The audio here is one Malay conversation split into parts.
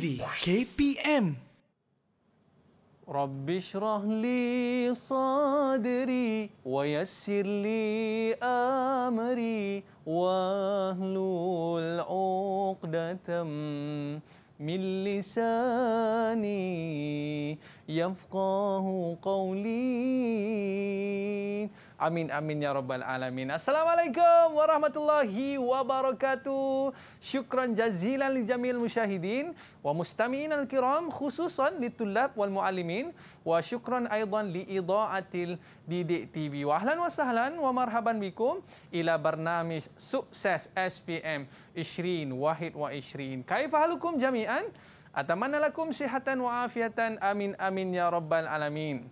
في كي بي ام رب اشرح لي صدري ويسر لي امري واهلل عقدة من لساني يفقه قولي Amin amin ya rabbal alamin. Assalamualaikum warahmatullahi wabarakatuh. Syukran jazilan li jamil musyahidin wa mustami'in al-kiram khususan li tulab wal muallimin wa syukran aidan li ida'atil didik TV. Wa ahlan wa sahlan wa marhaban bikum ila bernamis sukses SPM Ishrin Wahid wa 20. Kaifahalukum jami'an? Atamanna lakum sihatan wa afiatan. Amin amin ya rabbal alamin.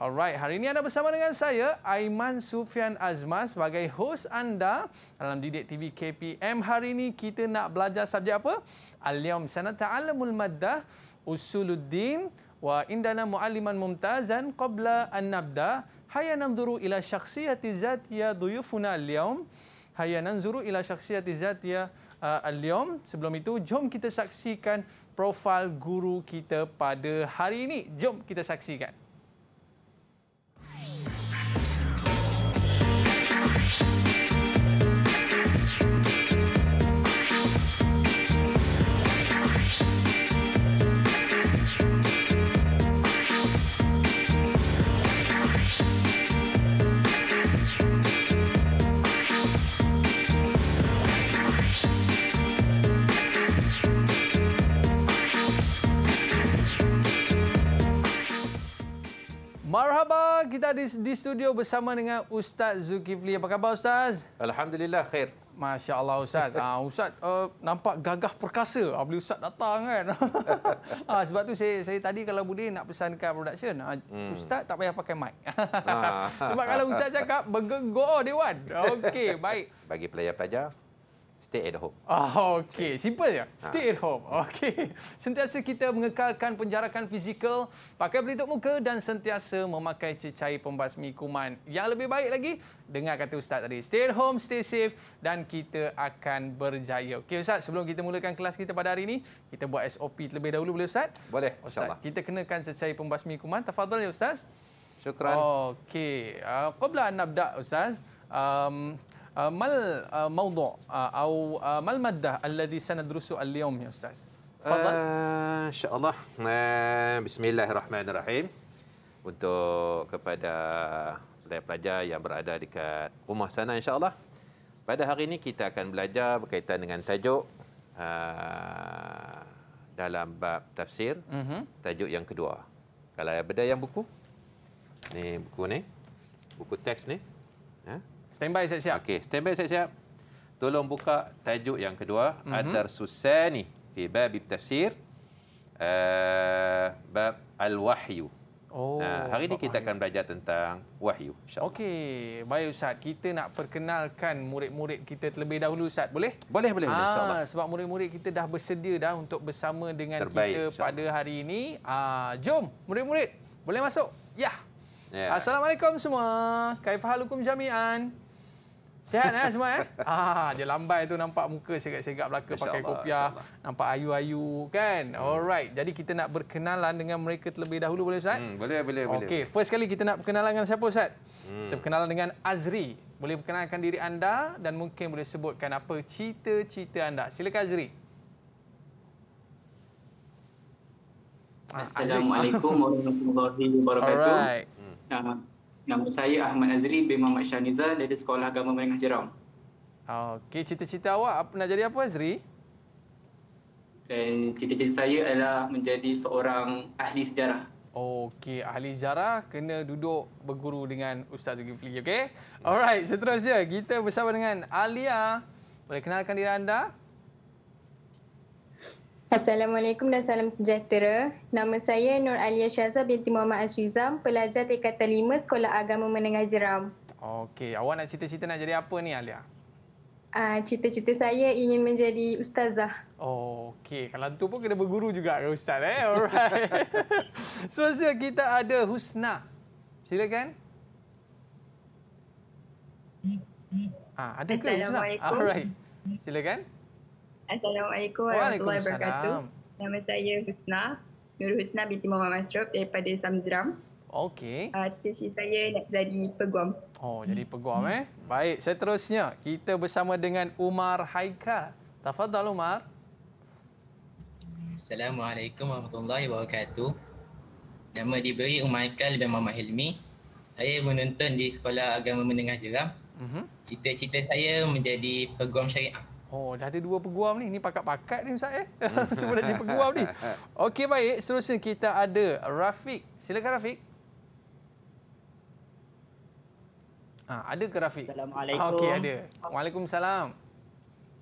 Alright, hari ini anda bersama dengan saya, Aiman Sufian Azman sebagai host anda dalam Didik TV KPM. Hari ini kita nak belajar subjek apa? Al-Yawm Sana Ta'alamul Maddah Usuluddin Wa Indana Mu'aliman Mumtazan Qabla An-Nabda Hayya Nanzuru Ila Syaksiyati Zatia Duyufuna Al-Yawm Hayya Nanzuru Ila Syaksiyati Zatia uh, Al-Yawm Sebelum itu, jom kita saksikan profil guru kita pada hari ini. Jom kita saksikan. di, di studio bersama dengan Ustaz Zulkifli. Apa khabar Ustaz? Alhamdulillah, khair. Masya Allah Ustaz. Ha, Ustaz uh, nampak gagah perkasa ha, ah, bila Ustaz datang kan. ha, sebab tu saya, saya tadi kalau boleh nak pesankan production, ha, Ustaz tak payah pakai mic. sebab kalau Ustaz cakap, bergegor Dewan. Okey, baik. Bagi pelajar-pelajar, stay at home. Okay, ah, okey. Simple ya. Stay ha. at home. Okay. Sentiasa kita mengekalkan penjarakan fizikal, pakai pelitup muka dan sentiasa memakai cecair pembasmi kuman. Yang lebih baik lagi, dengar kata ustaz tadi, stay at home, stay safe dan kita akan berjaya. Okey ustaz, sebelum kita mulakan kelas kita pada hari ini, kita buat SOP terlebih dahulu boleh ustaz? Boleh, insyaallah. Kita kenakan cecair pembasmi kuman. Tafadhol ya ustaz. Syukran. Okey. Uh, qabla an nabda ustaz, um, ما الموضوع او ما الماده الذي سندرسه اليوم يا استاذ؟ تفضل. ان شاء الله بسم الله الرحمن الرحيم. Untuk kepada pelajar-pelajar yang berada dekat rumah sana insyaAllah. Pada hari ini kita akan belajar berkaitan dengan tajuk uh, dalam bab tafsir. Mm-hmm. Tajuk yang kedua. Kalau ada yang buku. Ni buku ni. Buku teks ni. Ha? Standby siap-siap. Okey, standby siap-siap. Tolong buka tajuk yang kedua, mm -hmm. Ad-Darsusani fi Bab Tafsir. Uh, bab Al-Wahyu. Oh, uh, hari ini kita akan belajar tentang wahyu. Okey, baik Ustaz. Kita nak perkenalkan murid-murid kita terlebih dahulu Ustaz. Boleh? Boleh, boleh. Ah, sebab murid-murid kita dah bersedia dah untuk bersama dengan Terbaik, kita pada hari ini. Uh, jom, murid-murid. Boleh masuk? Ya. Yeah. Assalamualaikum semua. Kaifahalukum jami'an. Sihat eh semua eh? Ah, dia lambai tu nampak muka segak-segak belaka insya pakai kopiah. Nampak ayu-ayu kan? Hmm. Alright. Jadi kita nak berkenalan dengan mereka terlebih dahulu boleh Ustaz? Hmm, boleh, boleh. Okay, boleh. first kali kita nak berkenalan dengan siapa Ustaz? Hmm. Kita berkenalan dengan Azri. Boleh berkenalkan diri anda dan mungkin boleh sebutkan apa cita-cita anda. Silakan Azri. Assalamualaikum warahmatullahi wabarakatuh. Alright. Ah, Nama saya Ahmad Azri bin Muhammad Shaniza dari Sekolah Agama Menengah Jeram. Okey, cita-cita awak apa nak jadi apa Azri? Dan eh, cita-cita saya adalah menjadi seorang ahli sejarah. Okey, ahli sejarah kena duduk berguru dengan Ustaz Zulkifli, okey? Alright, seterusnya kita bersama dengan Alia. Boleh kenalkan diri anda? Assalamualaikum dan salam sejahtera. Nama saya Nur Alia Syazah binti Muhammad Azrizam, pelajar tingkatan 5 Sekolah Agama Menengah Jeram. Okey, awak nak cita-cita nak jadi apa ni Alia? Uh, ah, cita-cita saya ingin menjadi ustazah. Oh, okey. Kalau tu pun kena berguru juga ke ustaz eh. Alright. so, so, kita ada Husna. Silakan. Ah, ada ke Husna? Alright. Silakan. Assalamualaikum warahmatullahi wabarakatuh. Nama saya Husna, Nur Husna binti Muhammad Masrub daripada Samziram. Okey. Uh, cita-cita saya nak jadi peguam. Oh, jadi peguam eh. Baik, seterusnya kita bersama dengan Umar Haika. Tafadhal Umar. Assalamualaikum warahmatullahi wabarakatuh. Nama diberi Umar Haika bin Muhammad Hilmi. Saya menonton di Sekolah Agama Menengah Jeram. Mhm. Cita-cita saya menjadi peguam syariah. Oh, dah ada dua peguam ni. Ni pakat-pakat ni Ustaz eh. Semua dah jadi peguam ni. Okey, baik. Seterusnya kita ada Rafiq. Silakan Rafiq. Ah, ada ke Rafiq? Assalamualaikum. Okey, ada. Waalaikumsalam.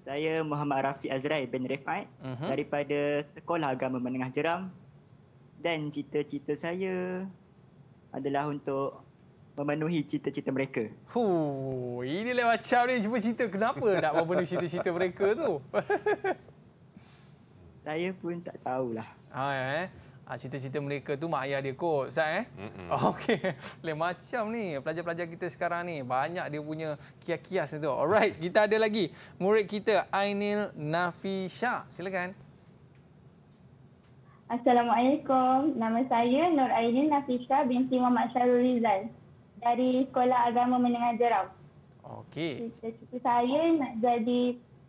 Saya Muhammad Rafiq Azrai bin Rifat uh-huh. Mhm. daripada Sekolah Agama Menengah Jeram. Dan cita-cita saya adalah untuk memenuhi cita-cita mereka. Hu, ini macam ni cuba cerita kenapa nak memenuhi cita-cita mereka tu. Saya pun tak tahulah. Ha eh. Ah, cita-cita mereka tu mak ayah dia kot, Ustaz eh. Okey. Le macam ni pelajar-pelajar kita sekarang ni banyak dia punya kias-kias tu. Alright, kita ada lagi murid kita Ainil Nafisha. Silakan. Assalamualaikum. Nama saya Nur Ainil Nafisha binti Muhammad Syarul Rizal dari sekolah agama menengah jeram. Okey. Cita-cita saya nak jadi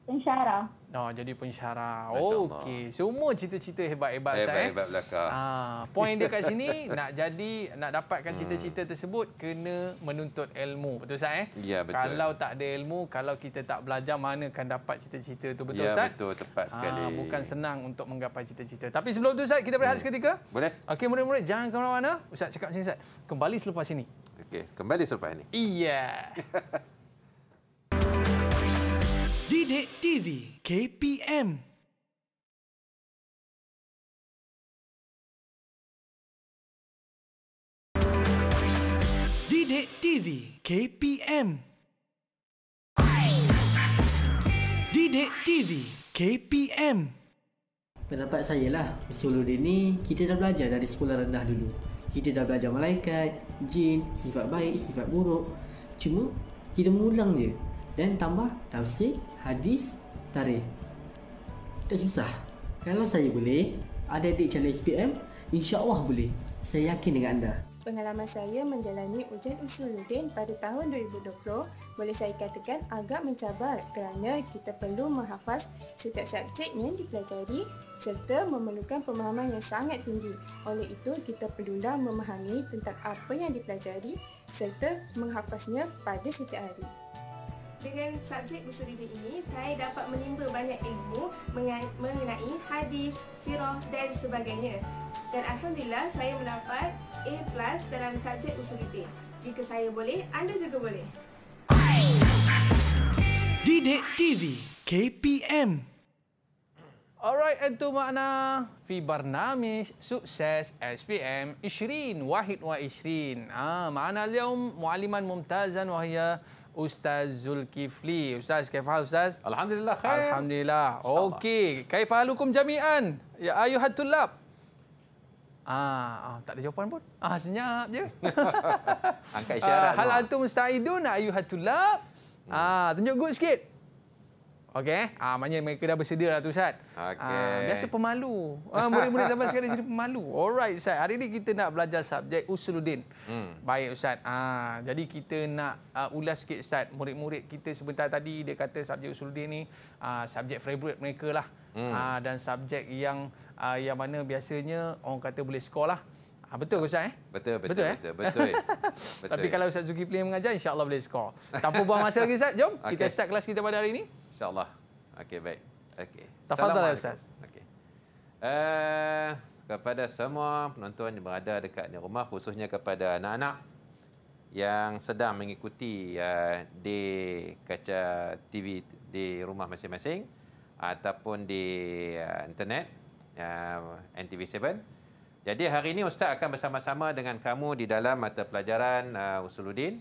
pensyarah. No, oh, jadi pensyarah. Okey, semua cita-cita hebat-hebat saya. Hebat-hebat eh? hebat belakang. Ah, poin dia kat sini nak jadi nak dapatkan cita-cita hmm. tersebut kena menuntut ilmu. Betul Ustaz eh? Ya, betul. Kalau tak ada ilmu, kalau kita tak belajar mana akan dapat cita-cita tu betul ya, Ustaz? Ya, betul tepat ah, sekali. Ah, bukan senang untuk menggapai cita-cita. Tapi sebelum tu Ustaz, kita berehat hmm. seketika? Boleh. Okey, murid-murid jangan ke mana-mana. Ustaz cakap sini Ustaz. Kembali selepas sini. Okey, kembali selepas ini. Iya. Dide TV KPM Dide TV KPM Dide TV KPM Pendapat saya lah, usul dia ni kita dah belajar dari sekolah rendah dulu. Kita dah belajar malaikat, jin, sifat baik, sifat buruk. Cuma kita mengulang je dan tambah tafsir, hadis, tarikh. Tak susah. Kalau saya boleh, ada di channel SPM, insya-Allah boleh. Saya yakin dengan anda. Pengalaman saya menjalani ujian Usuluddin pada tahun 2020 boleh saya katakan agak mencabar kerana kita perlu menghafaz setiap subjek yang dipelajari serta memerlukan pemahaman yang sangat tinggi. Oleh itu, kita perlulah memahami tentang apa yang dipelajari serta menghafaznya pada setiap hari. Dengan subjek bahasa Arab ini, saya dapat menimba banyak ilmu mengenai hadis, sirah dan sebagainya. Dan alhamdulillah saya mendapat A+ dalam subjek bahasa Arab. Jika saya boleh, anda juga boleh. Didik TV KPM Alright, itu makna fi barnamish sukses SPM Ishrin, Wahid wa Ishrin. Ah, makna اليوم um, mualliman mumtazan wahia ya, Ustaz Zulkifli. Ustaz, kaif hal Ustaz? Alhamdulillah khair. Alhamdulillah. Okey, faham halukum jami'an? Ya ayo tulab. Ah, ah, tak ada jawapan pun. Ah, senyap je. Angkat isyarat. Ah, hal antum musta'idun ayuhat tulab? Hmm. Ah, tunjuk good sikit. Okey. Ah maknanya mereka dah bersedia lah tu Ustaz. Okey. Ah, biasa pemalu. Ah murid-murid zaman sekarang jadi pemalu. Alright Ustaz. Hari ni kita nak belajar subjek Usuluddin. Hmm. Baik Ustaz. Ah jadi kita nak uh, ulas sikit Ustaz. Murid-murid kita sebentar tadi dia kata subjek Usuluddin ni uh, subjek favorite mereka lah. Hmm. Ah dan subjek yang uh, yang mana biasanya orang kata boleh skor lah. Ha, betul ke Ustaz? Eh? Betul, betul, betul. Eh? betul, betul, betul, betul. Tapi kalau Ustaz Zuki yang mengajar, insya Allah boleh skor. Tanpa buang masa lagi Ustaz, jom okay. kita start kelas kita pada hari ini. InsyaAllah. Okey, baik. okay. Tafadhal ya Ustaz. Okey. Uh, kepada semua penonton yang berada dekat di rumah khususnya kepada anak-anak yang sedang mengikuti uh, di kaca TV di rumah masing-masing ataupun di uh, internet uh, NTV7. Jadi hari ini Ustaz akan bersama-sama dengan kamu di dalam mata pelajaran uh, Usuluddin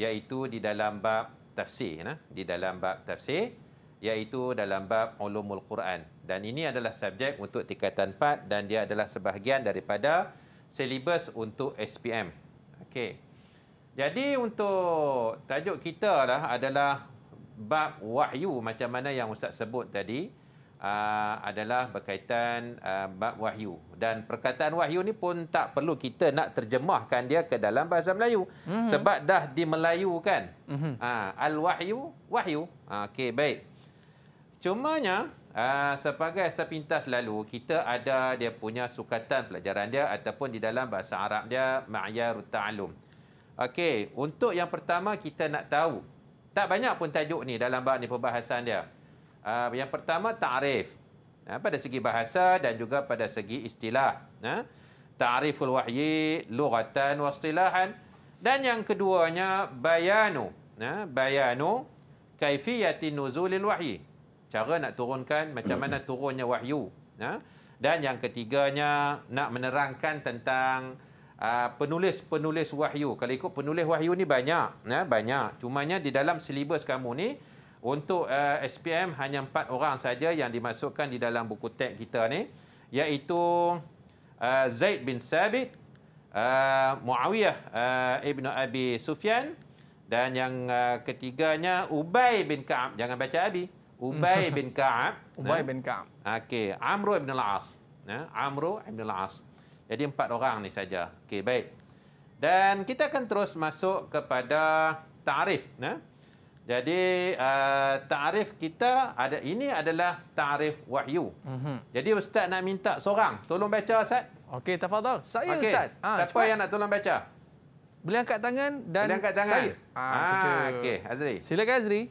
iaitu di dalam bab tafsir. Nah? Di dalam bab tafsir iaitu dalam bab ulumul Quran. Dan ini adalah subjek untuk tingkatan 4 dan dia adalah sebahagian daripada syllabus untuk SPM. Okey. Jadi untuk tajuk kita lah adalah bab wahyu macam mana yang Ustaz sebut tadi uh, adalah berkaitan uh, bab wahyu. Dan perkataan wahyu ni pun tak perlu kita nak terjemahkan dia ke dalam bahasa Melayu. Mm-hmm. Sebab dah di Melayu kan. Mm-hmm. Al-wahyu, wahyu. Uh, Okey, Baik. Cumanya uh, sebagai sepintas lalu kita ada dia punya sukatan pelajaran dia ataupun di dalam bahasa Arab dia ma'yar ta'lum. Okey, untuk yang pertama kita nak tahu tak banyak pun tajuk ni dalam bahan ni pembahasan dia. Uh, yang pertama ta'rif. Ya, pada segi bahasa dan juga pada segi istilah. Ya. Ta'riful wahyi, lughatan wa istilahan. Dan yang keduanya, bayanu. Ya, bayanu, kaifiyati nuzulil wahyi cara nak turunkan macam mana turunnya wahyu ya dan yang ketiganya nak menerangkan tentang ah, penulis-penulis uh, wahyu kalau ikut penulis wahyu ni banyak ya banyak nya di dalam silibus kamu ni untuk uh, ah, SPM hanya empat orang saja yang dimasukkan di dalam buku teks kita ni iaitu uh, Zaid bin Sabit uh, Muawiyah uh, ibnu Abi Sufyan dan yang uh, ketiganya Ubay bin Kaab jangan baca Abi Ubay bin Ka'ab. Ubay ya. bin Ka'ab. Okey, Amru bin Al-As. Ya, Amru bin Al-As. Jadi empat orang ni saja. Okey, baik. Dan kita akan terus masuk kepada ta'rif, ya. Jadi uh, ta'rif kita ada ini adalah ta'rif wahyu. Mm-hmm. Jadi ustaz nak minta seorang tolong baca ustaz. Okey, tafadhal. Saya okay. ustaz. Ha, siapa cepat. yang nak tolong baca? Boleh angkat tangan dan angkat tangan. saya. Ah, ha, ha, okey, Azri. Silakan Azri.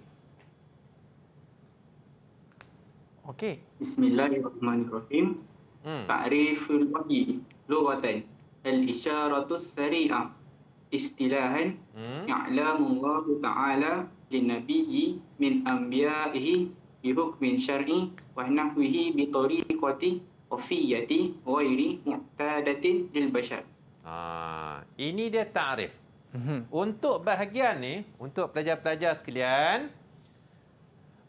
Okey. Bismillahirrahmanirrahim. Hmm. Ta'riful wahyi lughatan al-isyaratu sari'ah istilahan hmm. ya'lamu Allah Ta'ala linabiyyi min anbiya'ihi bihukmin syar'i wa nahwihi bi tariqati ufiyati ghairi mu'tadatin lil bashar. Ah, ini dia ta'rif. Mhm. Untuk bahagian ni, untuk pelajar-pelajar sekalian,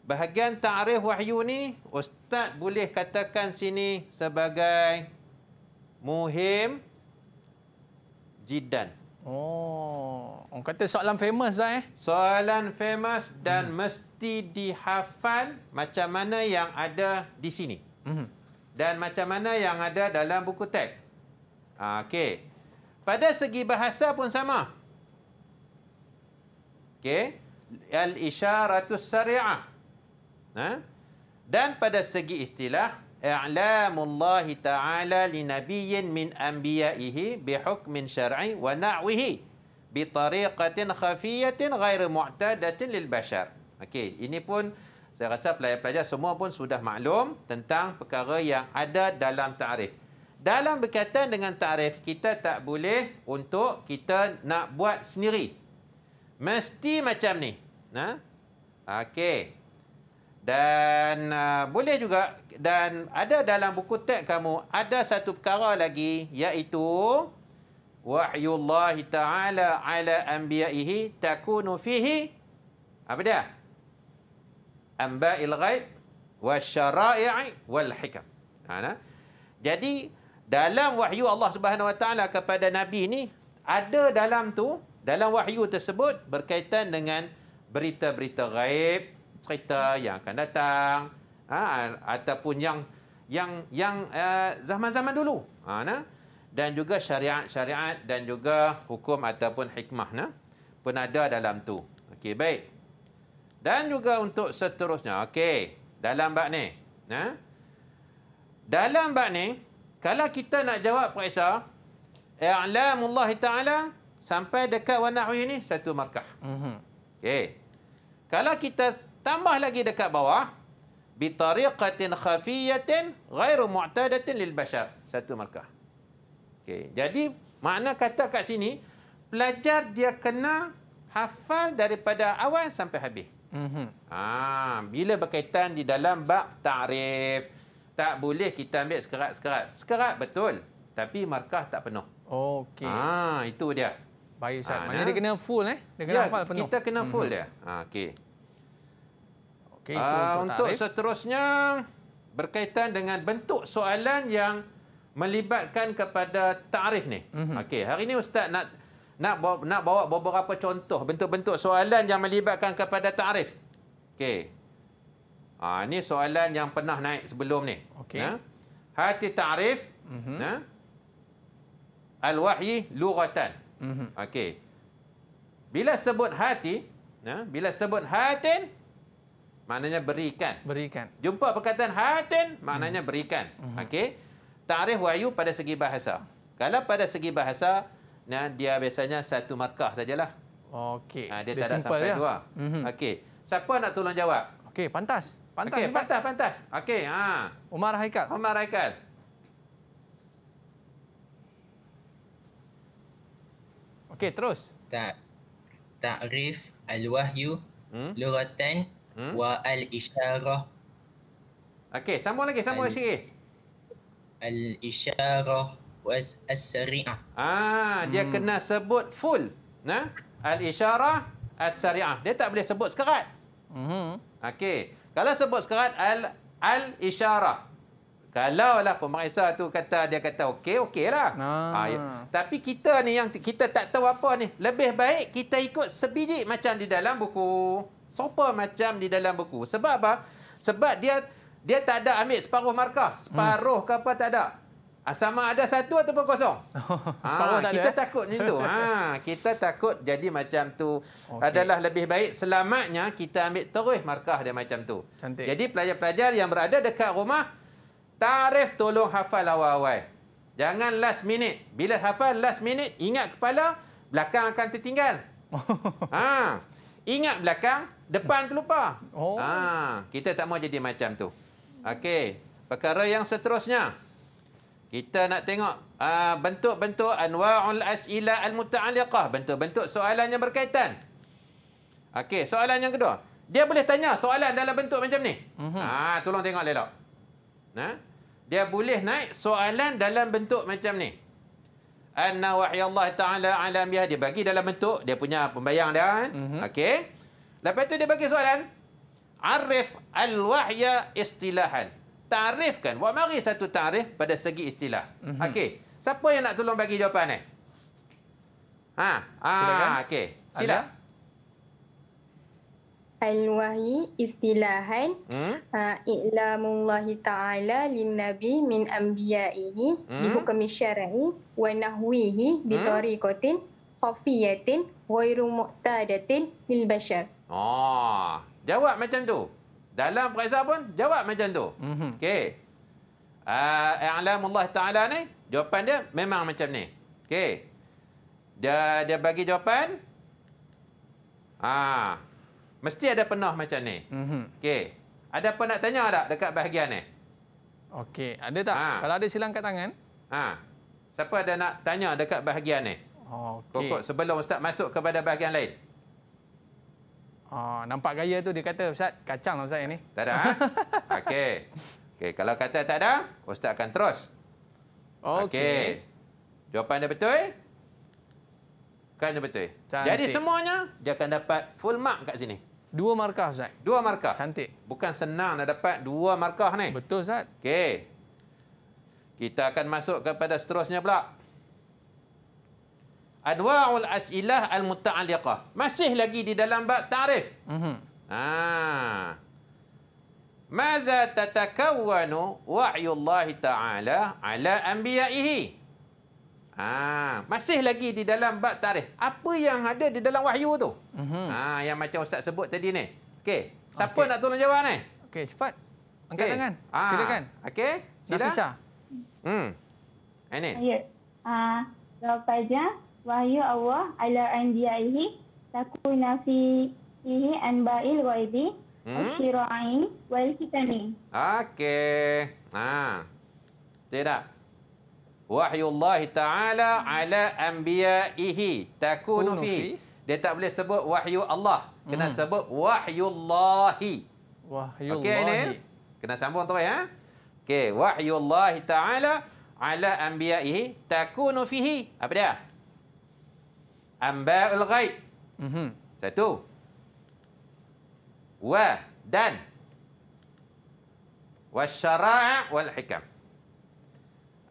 Bahagian ta'rif wahyu ni ustaz boleh katakan sini sebagai muhim jidan. Oh, orang kata soalan famous dah eh. Soalan famous dan hmm. mesti dihafal macam mana yang ada di sini. Hmm. Dan macam mana yang ada dalam buku teks. Okey. Pada segi bahasa pun sama. Okey. Al-isharatus syariah. Ha? Dan pada segi istilah i'lamullah ta'ala li nabiyyin min anbiya'ihi bi hukmin syar'i wa na'wihi bi tariqatin khafiyatin ghairu mu'tadatin lil bashar. Okey, ini pun saya rasa pelajar-pelajar semua pun sudah maklum tentang perkara yang ada dalam ta'rif. Dalam berkaitan dengan ta'rif, kita tak boleh untuk kita nak buat sendiri. Mesti macam ni. Nah. Ha? Okey. Dan uh, boleh juga dan ada dalam buku teks kamu ada satu perkara lagi iaitu wahyu Allah taala ala anbiyaihi takunu fihi apa dia? Anba'il ghaib wasyara'i wal hikam. Ha, Jadi dalam wahyu Allah Subhanahu wa taala kepada nabi ni ada dalam tu dalam wahyu tersebut berkaitan dengan berita-berita ghaib, cerita yang akan datang ha, ataupun yang yang yang eh, zaman-zaman uh, dulu ha, nah? dan juga syariat-syariat dan juga hukum ataupun hikmah nah? pun ada dalam tu. Okey baik. Dan juga untuk seterusnya. Okey. Dalam bab ni. Ha? Dalam bab ni, kalau kita nak jawab periksa, I'lamullah Ta'ala sampai dekat wa nahwi ni satu markah. Mm -hmm. Okey. Kalau kita tambah lagi dekat bawah bi tariqatin khafiyatin ghairu mu'tadatin lil bashar satu markah okey jadi makna kata kat sini pelajar dia kena hafal daripada awal sampai habis mm-hmm. ha, bila berkaitan di dalam bab ta'rif tak boleh kita ambil sekerat-sekerat sekerat betul tapi markah tak penuh okey ha, itu dia Baik Ustaz. Ha, Maksudnya dia kena full eh? Dia kena ya, hafal penuh. Kita kena full mm-hmm. dia. Ha, okey. Okay, itu uh, untuk tarif. seterusnya berkaitan dengan bentuk soalan yang melibatkan kepada tarif ni. Mm -hmm. Okey, hari ini ustaz nak nak bawa, nak bawa beberapa contoh bentuk-bentuk soalan yang melibatkan kepada tarif. Okey. Ha, ah, ini soalan yang pernah naik sebelum ni. Okey. Ha? Hati tarif, mm -hmm. ha? Al-wahyi lughatan. Mm -hmm. Okey. Bila sebut hati, ha? bila sebut hatin, maknanya berikan. Berikan. Jumpa perkataan hatin, maknanya berikan. Hmm. Okey. Ta'rif wahyu pada segi bahasa. Kalau pada segi bahasa, nah, dia biasanya satu markah sajalah. Okey. Ha, dia, tak sampai dia. dua. Hmm. Okey. Siapa nak tolong jawab? Okey, pantas. Pantas, okay, pantas, pantas. Okey, ha. Umar Haikal. Umar Haikal. Okey, terus. Tak. Ta'rif al-wahyu hmm? luratan hmm? wa al isyarah okey sambung lagi sambung sikit al isyarah was as-sari'ah ah dia hmm. kena sebut full nah al isyarah as-sari'ah dia tak boleh sebut sekerat hmm okey kalau sebut sekerat al al isyarah kalau lah pemeriksa tu kata dia kata okey okey lah. Ah. ah, ya. tapi kita ni yang kita tak tahu apa ni lebih baik kita ikut sebiji macam di dalam buku Sopo macam di dalam buku. Sebab apa? Sebab dia dia tak ada ambil separuh markah. Separuh hmm. ke apa tak ada. Ah, sama ada satu ataupun kosong. Oh, ha, tak kita ada, eh? takut macam eh? tu. Ha, kita takut jadi macam tu okay. adalah lebih baik. Selamatnya kita ambil terus markah dia macam tu. Cantik. Jadi pelajar-pelajar yang berada dekat rumah, tarif tolong hafal awal-awal. Jangan last minute. Bila hafal last minute, ingat kepala, belakang akan tertinggal. Ha, ingat belakang, Depan terlupa. Oh. Ha, kita tak mau jadi macam tu. Okey, perkara yang seterusnya. Kita nak tengok ah, bentuk-bentuk uh, anwa'ul as'ila al-muta'alliqah, bentuk-bentuk soalan yang berkaitan. Okey, soalan yang kedua. Dia boleh tanya soalan dalam bentuk macam ni. Mm -hmm. ha, tolong tengok elok. Ha? Dia boleh naik soalan dalam bentuk macam ni. Anna wahyallahi ta'ala alamiah dia bagi dalam bentuk dia punya pembayang dia kan. Mm -hmm. Okey. Lepas tu dia bagi soalan. Arif al-wahya istilahan. Tarifkan. Buat mari satu tarif pada segi istilah. Mm -hmm. Okey. Siapa yang nak tolong bagi jawapan ni? Ha. ha. Okey. Sila. Al-wahyi istilahan hmm? ah, i'lamullahi ta'ala linnabi min anbiya'ihi bihukami hmm? syar'i wa nahwihi bitariqatin hmm? khafiyatin ghairu muqtadatin lil bashar. Ah, jawab macam tu. Dalam periksa pun jawab macam tu. Mm-hmm. Okey. Uh, ah, A'lamullah Ta'ala ni, jawapan dia memang macam ni. Okey. Dia, dia bagi jawapan. Ah, mesti ada penuh macam ni. mm Okey. Ada apa nak tanya tak dekat bahagian ni? Okey, ada tak? Ha. Kalau ada silang kat tangan. Ha. Siapa ada nak tanya dekat bahagian ni? Okay. Pokok sebelum Ustaz masuk kepada bahagian lain. Oh, nampak gaya tu dia kata Ustaz, kacang lah Ustaz ini. Tak ada? ha? Okey. Okay, kalau kata tak ada, Ustaz akan terus. Okey. Okay. Jawapan dia betul? Kan dia betul? Cantik. Jadi semuanya, dia akan dapat full mark kat sini. Dua markah Ustaz. Dua markah. Cantik. Bukan senang nak dapat dua markah ni. Betul Ustaz. Okey. Kita akan masuk kepada seterusnya pula. Adwa'ul as'ilah al-muta'aliqah. Masih lagi di dalam bab ta'rif. Mhm. Ha. Maza tatakawwanu wa'yullahi ta'ala ala anbiya'ihi. Ha. Masih lagi di dalam bab ta'rif. Apa yang ada di dalam wahyu tu? Mhm. Ha, yang macam Ustaz sebut tadi ni. Okey. Siapa nak tolong jawab ni? Okey, cepat. Angkat tangan. Silakan. Okey. Nafisah. Hmm. Ini. Ya. Ah, jawab saja wahyu Allah ala anbiya'ihi takuna fihi anba'il ghaibi asyra'i hmm? wal kitani. Okey. Ha. Tidak. Wahyu Allah Ta'ala ala anbiya'ihi takunu fi. Dia tak boleh sebut wahyu Allah. Kena hmm. sebut wahyu Allah. Wahyu okay, Allah. Okey, Kena sambung terus ya. Ha? Okey, wahyu Allah Ta'ala ala anbiya'ihi takunu fihi. Apa dia? Amba'ul ghaib. Mm-hmm. Satu. Wa dan. Wa syara'a wal hikam.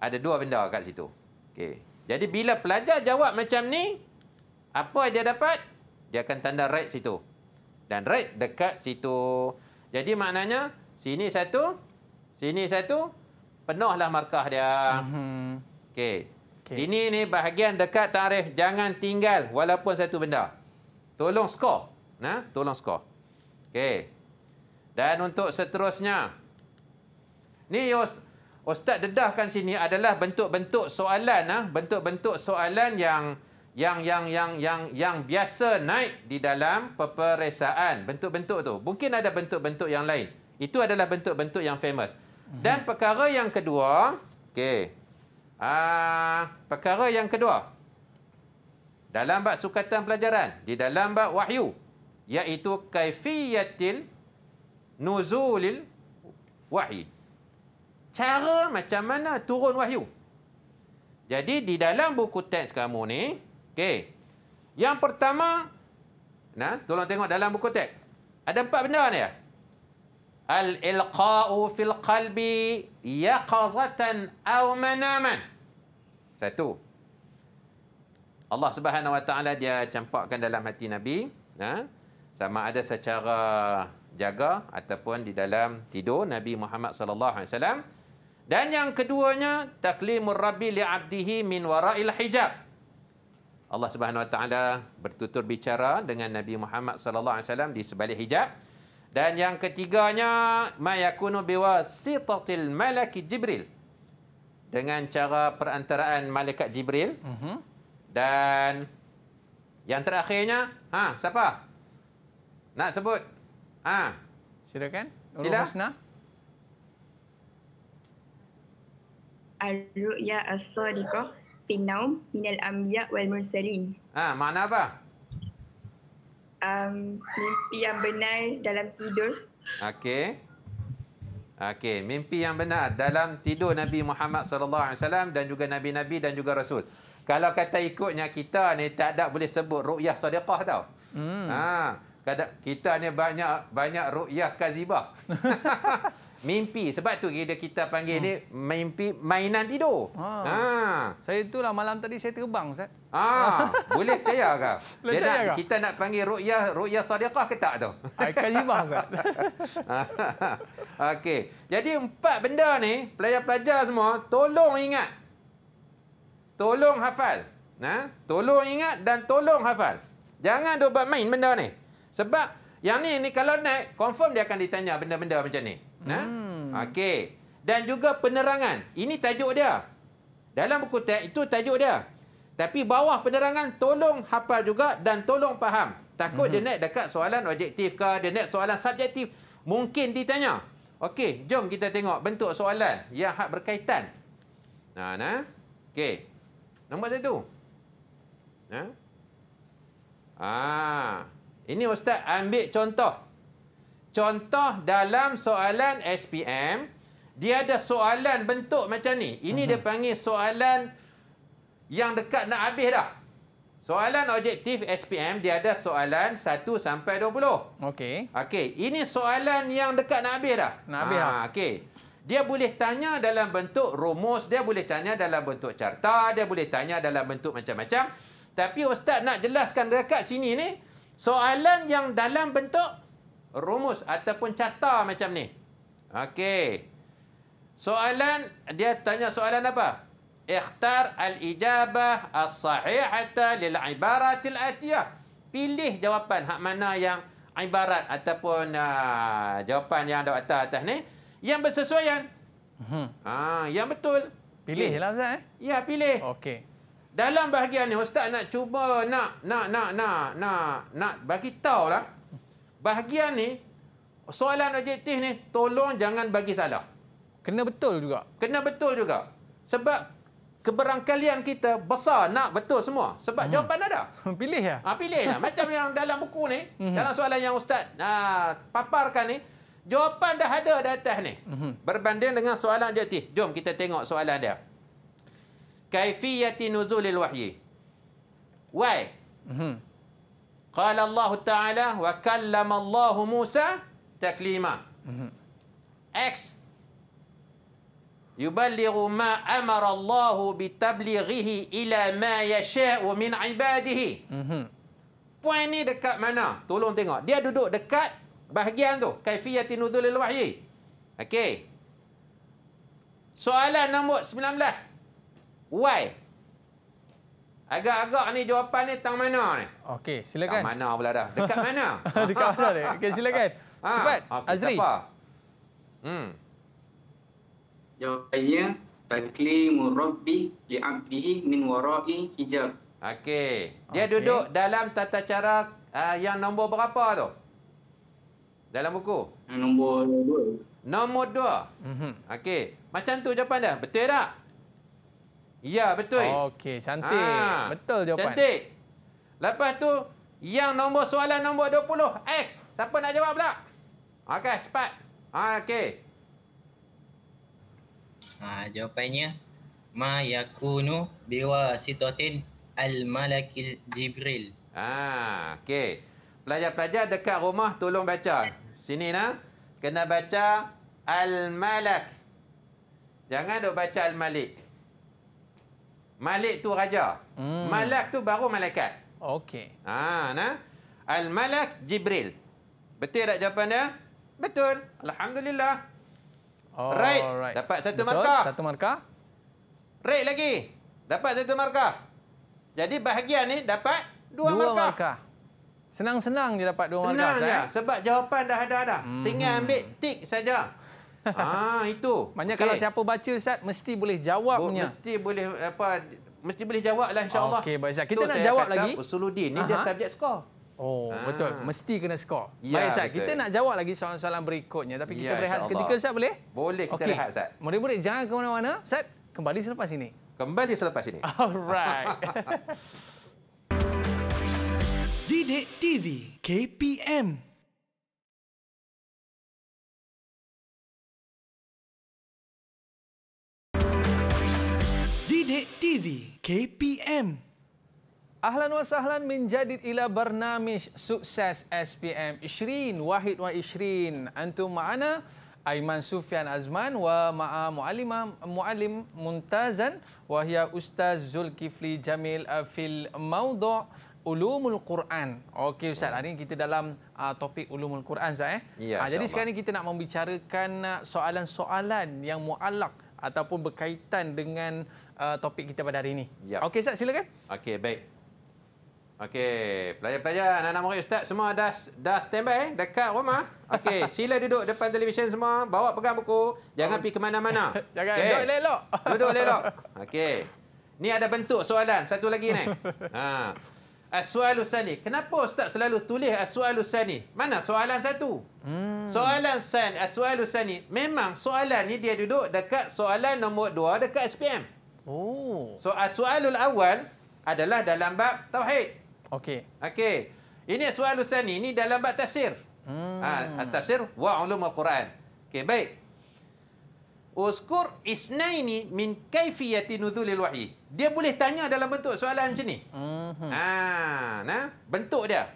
Ada dua benda kat situ. Okay, Jadi bila pelajar jawab macam ni, apa dia dapat? Dia akan tanda right situ. Dan right dekat situ. Jadi maknanya sini satu, sini satu, penuhlah markah dia. Mm-hmm. Okey. Okay. Ini ni bahagian dekat tarikh jangan tinggal walaupun satu benda. Tolong skor. Nah, tolong skor. okay. Dan untuk seterusnya. Ni ustaz dedahkan sini adalah bentuk-bentuk soalan ah, bentuk-bentuk soalan yang yang yang yang yang yang biasa naik di dalam peperiksaan. Bentuk-bentuk tu. Mungkin ada bentuk-bentuk yang lain. Itu adalah bentuk-bentuk yang famous. Dan mhm. perkara yang kedua, okay. Ah, perkara yang kedua. Dalam bab sukatan pelajaran, di dalam bab wahyu iaitu kaifiyatil nuzulil wahyi. Cara macam mana turun wahyu? Jadi di dalam buku teks kamu ni, okey. Yang pertama, nah, tolong tengok dalam buku teks. Ada empat benda ni ya? الإلقاء fil qalbi يقظة أو manaman? Satu Allah subhanahu wa ta'ala dia campakkan dalam hati Nabi ha? Sama ada secara jaga ataupun di dalam tidur Nabi Muhammad sallallahu alaihi wasallam. Dan yang keduanya taklimur rabbi li abdihi min wara'il hijab. Allah Subhanahu wa taala bertutur bicara dengan Nabi Muhammad sallallahu alaihi wasallam di sebalik hijab. Dan yang ketiganya mayakunu biwasitatil malaki Jibril. Dengan cara perantaraan malaikat Jibril. Mm-hmm. Dan yang terakhirnya, ha siapa? Nak sebut? Ha. Silakan. Sila. Husna. Al-ru'ya as-sadiqah finnaum minal anbiya wal mursalin. Ha, mana apa? um, mimpi yang benar dalam tidur. Okey. Okey, mimpi yang benar dalam tidur Nabi Muhammad sallallahu alaihi wasallam dan juga nabi-nabi dan juga rasul. Kalau kata ikutnya kita ni tak ada boleh sebut ru'yah sedekah tau. Hmm. Ha, kita ni banyak banyak ru'yah kazibah. mimpi sebab tu dia kita panggil hmm. dia mimpi mainan tidur. Ha. ha. Saya tu lah malam tadi saya terbang Ustaz. Ha. Boleh percaya ke? Boleh nak, kita nak panggil ruqyah ruqyah sadiqah ke tak tu? Akan imbah Ustaz. Okey. Jadi empat benda ni pelajar-pelajar semua tolong ingat. Tolong hafal. Nah, ha? tolong ingat dan tolong hafal. Jangan dok main benda ni. Sebab yang ni ni kalau naik confirm dia akan ditanya benda-benda macam ni. Nah. Hmm. Okey. Dan juga penerangan. Ini tajuk dia. Dalam buku teks itu tajuk dia. Tapi bawah penerangan tolong hafal juga dan tolong faham. Takut hmm. dia naik dekat soalan objektif ke, dia naik soalan subjektif, mungkin ditanya. Okey, jom kita tengok bentuk soalan yang hak berkaitan. Nah, nah. Okey. Nombor satu. Nah. Ah. Ini ustaz ambil contoh Contoh dalam soalan SPM, dia ada soalan bentuk macam ni. Ini uh -huh. dia mhm. panggil soalan yang dekat nak habis dah. Soalan objektif SPM, dia ada soalan 1 sampai 20. Okey. Okey, ini soalan yang dekat nak habis dah. Nak habis ah, dah. Okey. Dia boleh tanya dalam bentuk rumus, dia boleh tanya dalam bentuk carta, dia boleh tanya dalam bentuk macam-macam. Tapi Ustaz nak jelaskan dekat sini ni, soalan yang dalam bentuk rumus ataupun carta macam ni. Okey. Soalan dia tanya soalan apa? Ikhtar al-ijabah as-sahihata lil ibarat al-atiyah. Pilih jawapan hak mana yang ibarat ataupun uh, jawapan yang ada atas atas ni yang bersesuaian. Hmm. Ah, yang betul. Pilih lah ustaz eh. Ya, pilih. Okey. Dalam bahagian ni ustaz nak cuba nak nak nak nak nak nak bagi tahu lah bahagian ni soalan objektif ni tolong jangan bagi salah kena betul juga kena betul juga sebab keberangkalian kita besar nak betul semua sebab hmm. jawapan ada pilih ya ah pilih ya. macam yang dalam buku ni hmm. dalam soalan yang ustaz ah paparkan ni jawapan dah ada di atas ni hmm. berbanding dengan soalan objektif jom kita tengok soalan dia kaifiyati nuzulil wahyi why hmm. Qala Allah Ta'ala wa kallama Allah Musa taklima. X. Yuballighu ma amara Allah bi tablighihi ila ma yasha'u min ibadihi. Poin ni dekat mana? Tolong tengok. Dia duduk dekat bahagian tu. Kaifiyati nuzulil wahyi. Okey. Soalan nombor 19. Why? Agak-agak ni jawapan ni tang mana ni? Okey, silakan. Tang mana pula dah? Dekat mana? Dekat mana ni? Okey, silakan. Ha, Cepat, okay, Azri. Siapa? Hmm. Jawapannya, Bakli murabbi li'abdihi min warai hijab. Okey. Dia okay. duduk dalam tata cara uh, yang nombor berapa tu? Dalam buku? Nombor dua. Nombor dua? Mm Okey. Macam tu jawapan dah. Betul tak? Ya, betul. Okey, cantik. Ha. Betul jawapan. Cantik. Lepas tu, yang nombor soalan nombor 20, X. Siapa nak jawab pula? Okey, cepat. Ha, Okey. Ha, jawapannya, Ma yakunu biwa sitotin al-malakil Jibril. Ha, Okey. Pelajar-pelajar dekat rumah, tolong baca. Sini nak. Kena baca al-malak. Jangan duk baca al-malik. Malik tu raja. Hmm. Malak tu baru malaikat. Okey. Ha, nah. Al-Malak Jibril. Betul tak jawapan dia? Betul. Alhamdulillah. Oh, right. right. Dapat satu Betul. markah. Satu markah. Right lagi. Dapat satu markah. Jadi bahagian ni dapat dua, dua markah. markah. Senang-senang dia dapat dua Senang markah. Senang dia. Eh? Sebab jawapan dah ada-ada. Hmm. Tinggal ambil tik saja. Ah itu. Maknanya okay. kalau siapa baca Ustaz mesti boleh jawabnya. Mesti boleh apa mesti boleh jawablah insya-Allah. Okey baik Ustaz. Kita itu nak jawab kata, lagi. Usuluddin ni dia subjek skor. Oh ha. betul mesti kena skor. Ya, baik Ustaz. Kita nak jawab lagi soalan-soalan berikutnya tapi ya, kita ya, berehat seketika Ustaz boleh? Boleh kita okay. rehat Ustaz. Murid-murid jangan ke mana-mana Ustaz. Kembali selepas ini. Kembali selepas ini. Alright. Didik TV KPM Sidik TV KPM Ahlan wa sahlan min jadid ila barnamish sukses SPM Ishrin Wahid wa Ishrin Antum ma'ana Aiman Sufian Azman wa ma'a mu'alim muntazan Wahia Ustaz Zulkifli Jamil eh, fil mawdu' Ulumul Quran. Okey Ustaz, hari ini kita dalam uh, topik Ulumul Quran Ustaz. Eh? Ya, ha, jadi sekarang ini kita nak membicarakan ah, soalan-soalan yang muallak ataupun berkaitan dengan uh, topik kita pada hari ini. Yep. Okey Ustaz, silakan. Okey, baik. Okey, pelajar-pelajar, anak-anak murid Ustaz semua dah dah standby eh, dekat rumah. Okey, sila duduk depan televisyen semua, bawa pegang buku, jangan oh. pergi ke mana-mana. jangan okay. duduk elok. Duduk elok. Okey. Ini ada bentuk soalan satu lagi ni. ha. Aswal Usani. Kenapa Ustaz selalu tulis Aswal Usani? Mana soalan satu? Hmm. Soalan Sani, Aswal Usani. Memang soalan ni dia duduk dekat soalan nombor dua dekat SPM. Oh. So ah, soalul awal adalah dalam bab tauhid. Okey. Okey. Ini soal usani ini dalam bab tafsir. Hmm. Ha, tafsir wa ulum al-Quran. Okey, baik. Uskur isnaini min kaifiyati nuzulil wahyi. Dia boleh tanya dalam bentuk soalan macam ni. Hmm. Ha, nah, bentuk dia.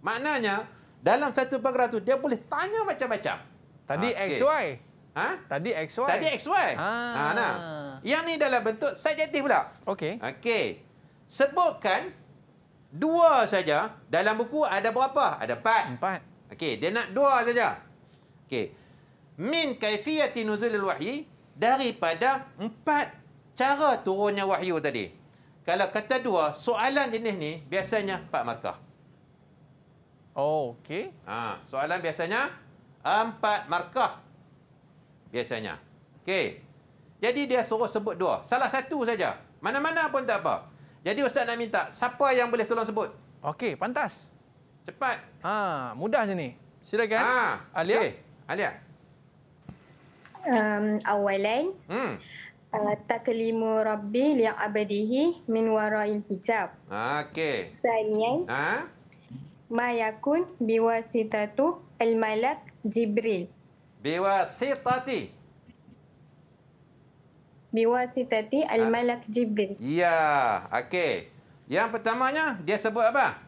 Maknanya dalam satu paragraf tu dia boleh tanya macam-macam. Tadi ha, okay. XY. Ha? Tadi XY. Tadi XY. Ha. Ah. Ha, nah. Yang ni dalam bentuk subjektif pula. Okey. Okey. Sebutkan dua saja. Dalam buku ada berapa? Ada empat. Empat. Okey. Dia nak dua saja. Okey. Min kaifiyati nuzulil wahyi. Daripada empat cara turunnya wahyu tadi. Kalau kata dua, soalan jenis ni biasanya empat markah. Oh, okey. Ha, soalan biasanya empat markah biasanya. Okey. Jadi dia suruh sebut dua. Salah satu saja. Mana-mana pun tak apa. Jadi ustaz nak minta siapa yang boleh tolong sebut? Okey, pantas. Cepat. Ha, mudah je ni. Silakan. Ha, Alia. Okay. Alia. Um, awalan. Hmm. Uh, taklimu Rabbi liang abadihi min warail hijab. Okey. Sanian. Ha? Mayakun biwasitatu al-malak Jibril. بواسطتي بواسطتي الملك جبريل يا اوكي yang pertamanya dia sebut apa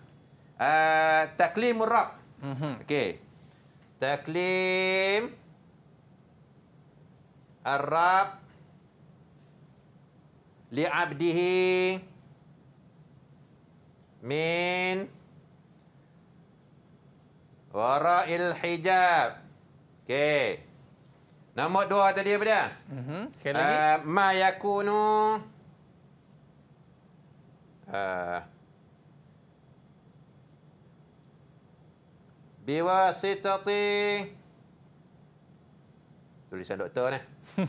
تكليم الرب اوكي تكليم الرب لعبده من وراء الحجاب Okey. Nombor dua tadi apa dia? Mm -hmm. Sekali lagi. Uh, eh, mayakunu... Uh, eh. biwasitati... Tulisan doktor ni.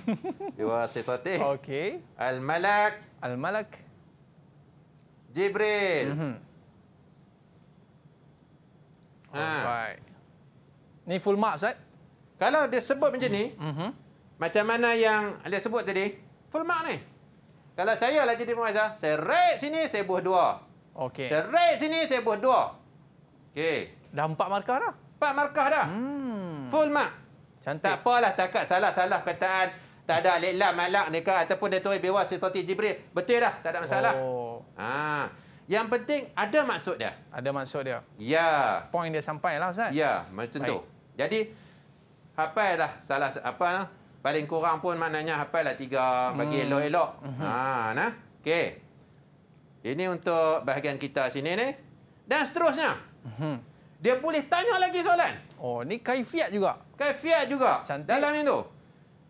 biwasitati... Okey. Al-Malak... Al-Malak... Jibril... Mm -hmm. Ha. Alright. Ni full marks, right? Eh? Kalau dia sebut macam ni, mm-hmm. macam mana yang dia sebut tadi, full mark ni. Kalau saya lah jadi pemaizah, saya red sini, saya buah dua. Okay. Saya red sini, saya buah dua. Okay. Dah empat markah dah? Empat markah dah. Hmm. Full mark. Cantik. Tak apalah takat salah-salah kataan. Tak ada leklam malak ni kah? Ataupun dia tulis bewas sitotik jibril. Betul dah. Tak ada masalah. Oh. Ha. Yang penting ada maksud dia. Ada maksud dia. Ya. Point dia sampai lah Ustaz. Ya. Macam Baik. tu. Jadi, hafal dah salah apa nah. Paling kurang pun maknanya hafal lah tiga bagi hmm. elok-elok. Hmm. Ha nah. Okey. Ini untuk bahagian kita sini ni. Dan seterusnya. Hmm. Dia boleh tanya lagi soalan. Oh, ni kaifiat juga. Kaifiat juga. Cantik. Dalam itu.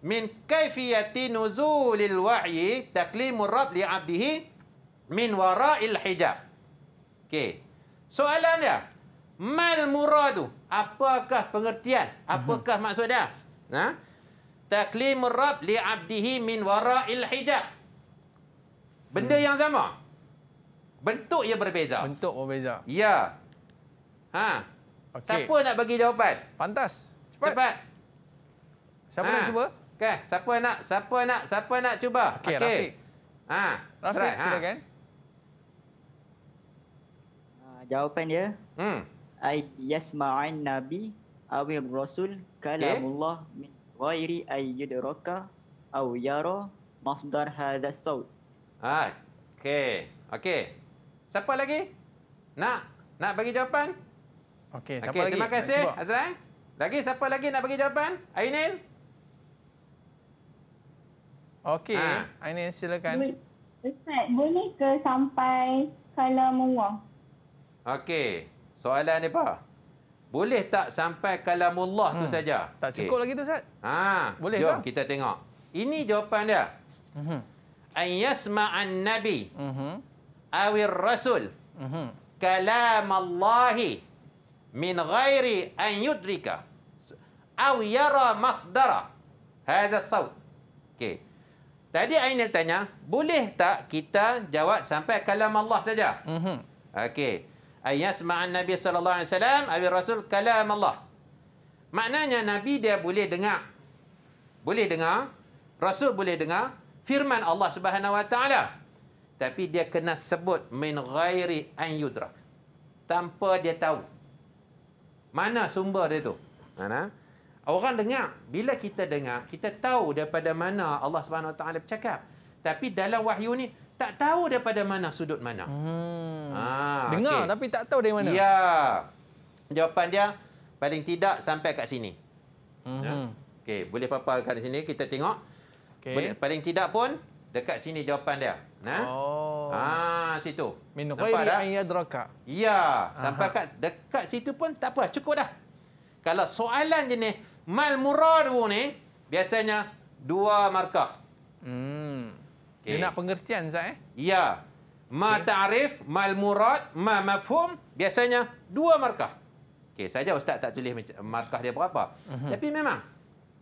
Min kaifiyati nuzulil wa'yi taklimur rabb li 'abdihi min wara'il hijab. Okey. Soalan dia. Mal Muradu, Apakah pengertian? Apakah hmm. maksud dia? Ha? Taklimur Rab li'abdihi min wara'il hijab. Benda hmm. yang sama. Bentuk ia berbeza. Bentuk berbeza. Ya. Ha. Okay. Siapa nak bagi jawapan? Pantas. Cepat. Cepat. Siapa ha. nak cuba? Okey. Siapa nak? Siapa nak? Siapa nak cuba? Okey. Okay. Rafiq. Ha. Rafiq, Serai. Ha. silakan. Ah, jawapan dia. Hmm ay yasma'an nabi awil rasul kalamullah okay. min ghairi ay yudraka aw yara masdar hadha saud. Ha. Okey. Okey. Siapa lagi? Nak nak bagi jawapan? Okey, siapa okay, lagi? Terima kasih Azrail. Lagi siapa lagi nak bagi jawapan? Ainil? Okey, ha. Ainil silakan. Ustaz, boleh ke sampai kalamullah? Okey. Soalan ni apa? Boleh tak sampai kalamullah hmm. tu saja? Tak cukup okay. lagi tu Ustaz. Ha, boleh jom tak? kita tengok. Ini jawapan dia. Mhm. An nabi. Mhm. Awir rasul. Mhm. Allah min ghairi an yudrika aw yara masdara hadha as-saut. Okey. Tadi Ainul tanya, boleh tak kita jawab sampai Allah saja? Mhm. Okey. Ay yasma'an Nabi sallallahu alaihi wasallam abi Rasul kalam Allah. Maknanya Nabi dia boleh dengar. Boleh dengar, Rasul boleh dengar firman Allah Subhanahu wa taala. Tapi dia kena sebut min ghairi an yudrak. Tanpa dia tahu. Mana sumber dia tu? Mana? Orang dengar, bila kita dengar, kita tahu daripada mana Allah Subhanahu wa taala bercakap. Tapi dalam wahyu ni tak tahu daripada mana sudut mana. Hmm. Ah, Dengar okay. tapi tak tahu dari mana. Ya. Jawapan dia paling tidak sampai kat sini. Hmm. Ya. Okey, boleh paparkan di sini kita tengok. Okay. Boleh, paling tidak pun dekat sini jawapan dia. Nah. Oh. Ah, situ. Minum qayri an yadraka. Ya, sampai Aha. kat dekat situ pun tak apa, cukup dah. Kalau soalan jenis mal murad ni biasanya dua markah. Hmm. Okay. Dia nak pengertian Ustaz eh? Ya. Ma okay. ta'rif, ma murad, ma mafhum biasanya dua markah. Okey, saja Ustaz tak tulis markah dia berapa. Uh mhm. -huh. Tapi memang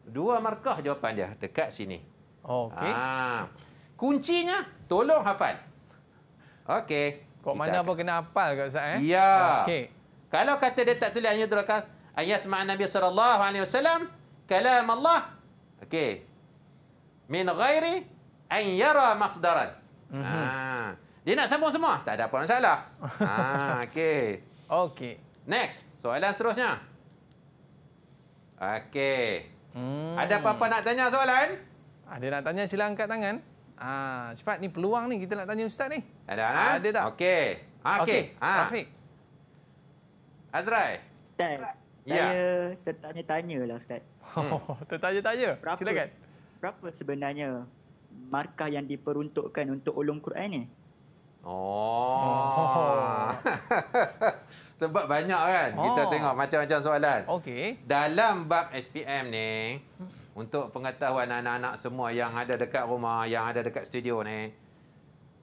dua markah jawapan dia dekat sini. Okey. Ha. Kuncinya tolong hafal. Okey. Kok mana apa kena hafal kat Ustaz eh? Ya. Okey. Kalau kata dia tak tulis hanya durakah ayat sama Nabi sallallahu alaihi wasallam kalam Allah. Okey. Min ghairi an yara masdaran. Ha. Dia nak sambung semua? Tak ada apa masalah. Ha, ah, okey. Okey. Next, soalan seterusnya. Okey. Hmm. Ada apa-apa nak tanya soalan? Ada nak tanya sila angkat tangan. Ha, cepat ni peluang ni kita nak tanya ustaz ni. Ada ha? Nah? Ada tak? Okey. Ha, okey. Okay. Ha. Rafiq. Azrai. Ustaz. Ya. Saya yeah. tertanya-tanyalah ustaz. Oh, hmm. tertanya-tanya. Silakan. Berapa sebenarnya markah yang diperuntukkan untuk ulum Quran ni. Oh. oh. Sebab banyak kan oh. kita tengok macam-macam soalan. Okey. Dalam bab SPM ni untuk pengetahuan anak-anak semua yang ada dekat rumah, yang ada dekat studio ni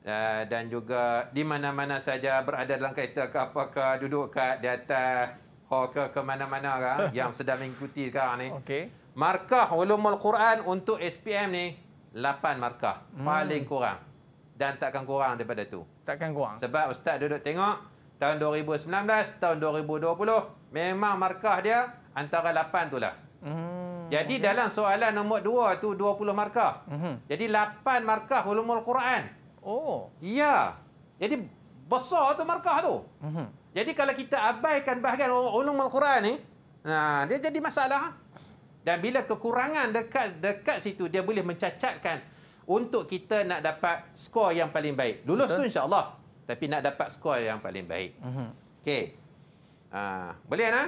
eh, dan juga di mana-mana saja berada dalam kereta ke apakah duduk kat di atas hall ke ke mana-mana kan yang sedang mengikuti sekarang ni. Okey. Markah ulumul Quran untuk SPM ni 8 markah hmm. paling kurang dan takkan kurang daripada tu. Takkan kurang. Sebab ustaz duduk tengok tahun 2019, tahun 2020 memang markah dia antara 8 tulah. Hmm. Jadi okay. dalam soalan nombor 2 tu 20 markah. Hmm. Jadi 8 markah ulumul Quran. Oh. Ya. Jadi besar tu markah tu. Hmm. Jadi kalau kita abaikan bahagian ulumul Quran ni, nah dia jadi masalah. Ha? Dan bila kekurangan dekat dekat situ dia boleh mencacatkan untuk kita nak dapat skor yang paling baik. Lulus Betul. tu insya-Allah. Tapi nak dapat skor yang paling baik. Mhm. Okey. Ha, boleh nah?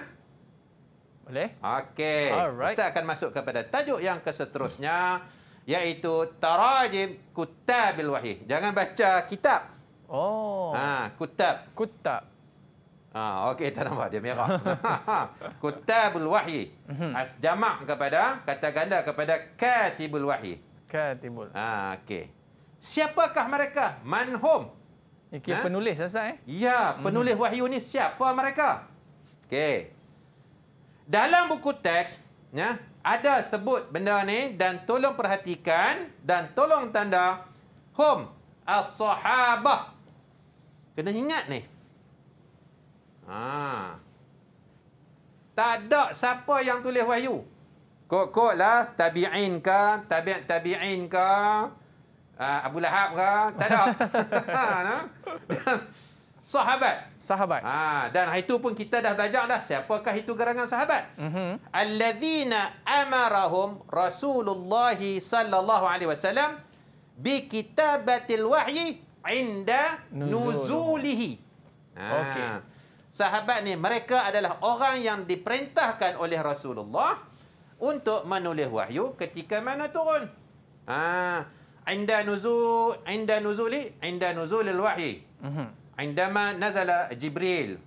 Boleh. Okey. Right. Ustaz akan masuk kepada tajuk yang keseterusnya iaitu tarajim kutabil wahih. Jangan baca kitab. Oh. Ha, ah, kutab. Kutab. Ha, okey tak nampak dia merah. Kutabul wahyi. Mhm. As jamak kepada kata ganda kepada katibul wahyi. Katibul. Ha, okey. Siapakah mereka? Manhum. Ini ha? penulis Ustaz eh? Ya, penulis mm wahyu ni siapa mereka? Okey. Dalam buku teks, ya, ada sebut benda ni dan tolong perhatikan dan tolong tanda hum as-sahabah. Kena ingat ni. Ha. Tak ada siapa yang tulis wahyu. Kok-kok lah tabi'in ke, tabi' tabi'in ke, uh, ha, Abu Lahab ke, tak ada. ha, sahabat. Sahabat. Ha, dan hari itu pun kita dah belajar dah siapakah itu gerangan sahabat. Mm -hmm. Alladzina amarahum Rasulullah sallallahu alaihi wasallam bi kitabatil wahyi inda nuzulihi. Ha. Okey sahabat ni mereka adalah orang yang diperintahkan oleh Rasulullah untuk menulis wahyu ketika mana turun. Ha, inda nuzul inda nuzuli inda nuzulil wahyi. Mhm. Indama nazala Jibril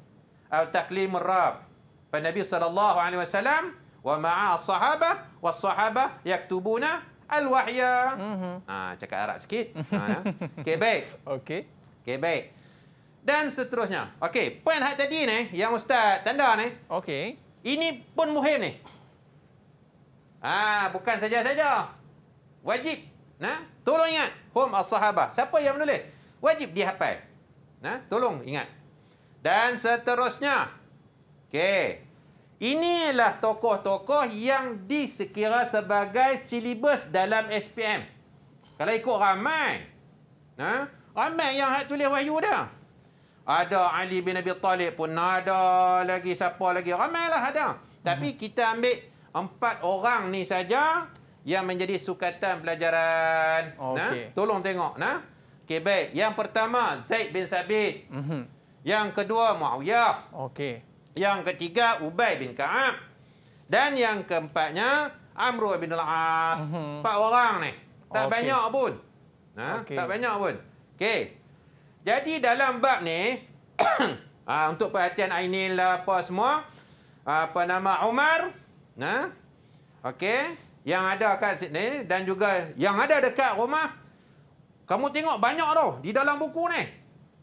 atau taklimur Rabb pada Nabi sallallahu alaihi wasallam wa ma'a sahabah was sahabah yaktubuna al-wahya. Mhm. Ha, cakap Arab sikit. Ha. Okey baik. Okey. Okey baik dan seterusnya. Okey, poin hak tadi ni yang ustaz tanda ni. Okey. Ini pun muhim ni. Ah, bukan saja-saja. Wajib. Nah, tolong ingat hum as-sahabah. Siapa yang menulis? Wajib dihafal. Nah, tolong ingat. Dan seterusnya. Okey. Inilah tokoh-tokoh yang disekira sebagai silibus dalam SPM. Kalau ikut ramai. Nah, ramai yang hak tulis wahyu dah. Ada Ali bin Abi Talib pun ada lagi siapa lagi. Ramailah ada. Tapi hmm. kita ambil empat orang ni saja yang menjadi sukatan pelajaran. Okay. Nah, tolong tengok nah. Okey baik. Yang pertama Zaid bin Sabit. Hmm. Yang kedua Muawiyah. Okey. Yang ketiga Ubay bin Ka'ab. Dan yang keempatnya Amr bin Al-As. Hmm. Empat orang ni. Tak okay. banyak pun. Nah, okay. tak banyak pun. Okey. Jadi dalam bab ni ha, untuk perhatian Ainil lah apa semua apa nama Umar ha? Okey yang ada kat sini dan juga yang ada dekat rumah kamu tengok banyak tu di dalam buku ni.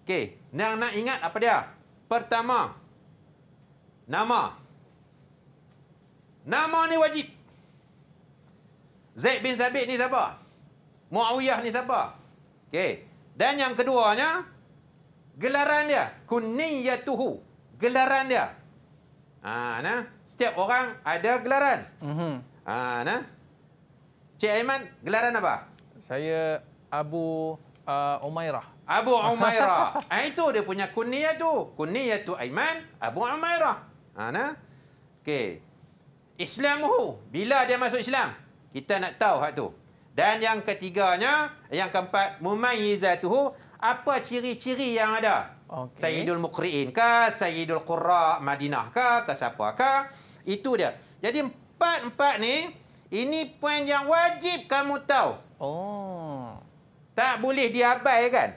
Okey, yang nak ingat apa dia? Pertama nama Nama ni wajib. Zaid bin Sabit ni siapa? Muawiyah ni siapa? Okey. Dan yang keduanya, gelaran dia kunniyatuhu gelaran dia ha nah setiap orang ada gelaran mm -hmm. ha nah Cik Aiman gelaran apa saya Abu uh, Umairah Abu Umairah ha, itu dia punya kunniyah tu kunniyah tu Aiman Abu Umairah ha nah okey Islamuhu bila dia masuk Islam kita nak tahu hak tu dan yang ketiganya yang keempat mumayyizatuhu apa ciri-ciri yang ada? Okay. Sayyidul Muqri'in ke, Sayyidul Qurra Madinah ke, ke siapa ke? Itu dia. Jadi empat-empat ni, ini poin yang wajib kamu tahu. Oh. Tak boleh diabaikan.